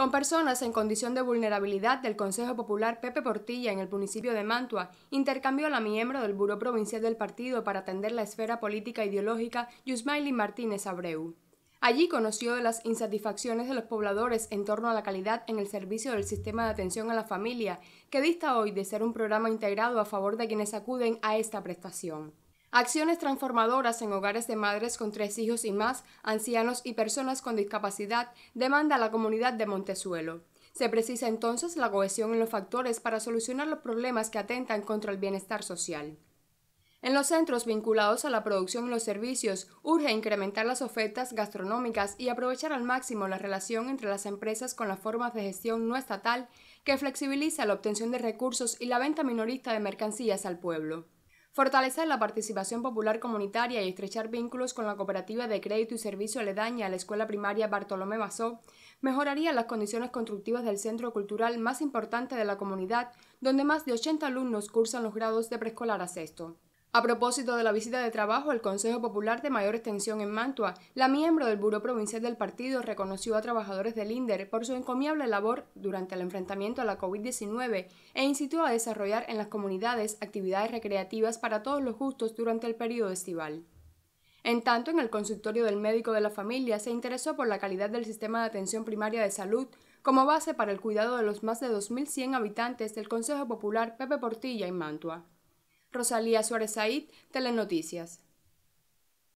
con personas en condición de vulnerabilidad del Consejo Popular Pepe Portilla en el municipio de Mantua, intercambió la miembro del Buró Provincial del Partido para atender la esfera política e ideológica Yusmaili Martínez Abreu. Allí conoció de las insatisfacciones de los pobladores en torno a la calidad en el servicio del sistema de atención a la familia, que dista hoy de ser un programa integrado a favor de quienes acuden a esta prestación. Acciones transformadoras en hogares de madres con tres hijos y más, ancianos y personas con discapacidad demanda la comunidad de Montezuelo. Se precisa entonces la cohesión en los factores para solucionar los problemas que atentan contra el bienestar social. En los centros vinculados a la producción y los servicios, urge incrementar las ofertas gastronómicas y aprovechar al máximo la relación entre las empresas con las formas de gestión no estatal que flexibiliza la obtención de recursos y la venta minorista de mercancías al pueblo fortalecer la participación popular comunitaria y estrechar vínculos con la cooperativa de crédito y servicio aledaña a la escuela primaria Bartolomé Basó, mejoraría las condiciones constructivas del centro cultural más importante de la comunidad, donde más de 80 alumnos cursan los grados de preescolar a sexto. A propósito de la visita de trabajo al Consejo Popular de mayor extensión en Mantua, la miembro del Buró Provincial del partido reconoció a trabajadores del INDER por su encomiable labor durante el enfrentamiento a la COVID-19 e incitó a desarrollar en las comunidades actividades recreativas para todos los justos durante el periodo estival. En tanto, en el consultorio del médico de la familia se interesó por la calidad del sistema de atención primaria de salud como base para el cuidado de los más de 2.100 habitantes del Consejo Popular Pepe Portilla en Mantua. Rosalía Suárez Said, Telenoticias.